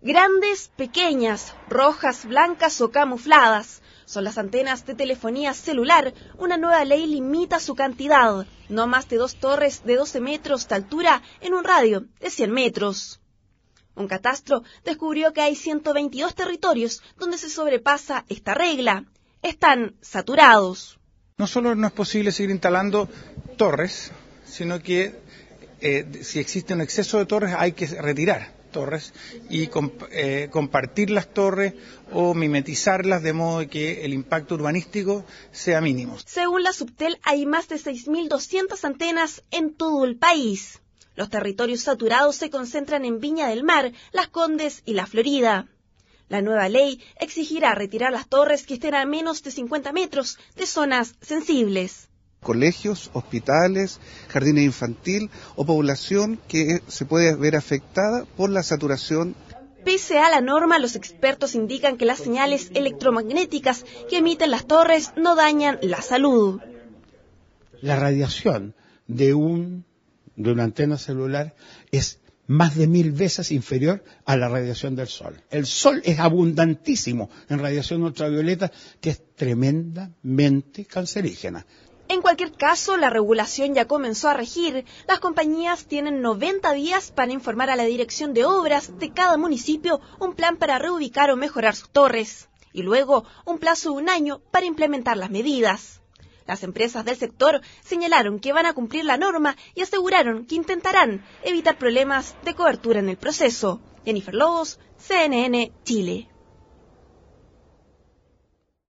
Grandes, pequeñas, rojas, blancas o camufladas son las antenas de telefonía celular. Una nueva ley limita su cantidad, no más de dos torres de 12 metros de altura en un radio de 100 metros. Un catastro descubrió que hay 122 territorios donde se sobrepasa esta regla. Están saturados. No solo no es posible seguir instalando torres, sino que eh, si existe un exceso de torres hay que retirar torres y eh, compartir las torres o mimetizarlas de modo que el impacto urbanístico sea mínimo. Según la Subtel, hay más de 6.200 antenas en todo el país. Los territorios saturados se concentran en Viña del Mar, Las Condes y La Florida. La nueva ley exigirá retirar las torres que estén a menos de 50 metros de zonas sensibles colegios, hospitales, jardines infantil o población que se puede ver afectada por la saturación Pese a la norma, los expertos indican que las señales electromagnéticas que emiten las torres no dañan la salud. La radiación de, un, de una antena celular es más de mil veces inferior a la radiación del Sol. El Sol es abundantísimo en radiación ultravioleta que es tremendamente cancerígena. En cualquier caso, la regulación ya comenzó a regir. Las compañías tienen 90 días para informar a la Dirección de Obras de cada municipio un plan para reubicar o mejorar sus torres y luego un plazo de un año para implementar las medidas. Las empresas del sector señalaron que van a cumplir la norma y aseguraron que intentarán evitar problemas de cobertura en el proceso. Jennifer Lobos, CNN, Chile.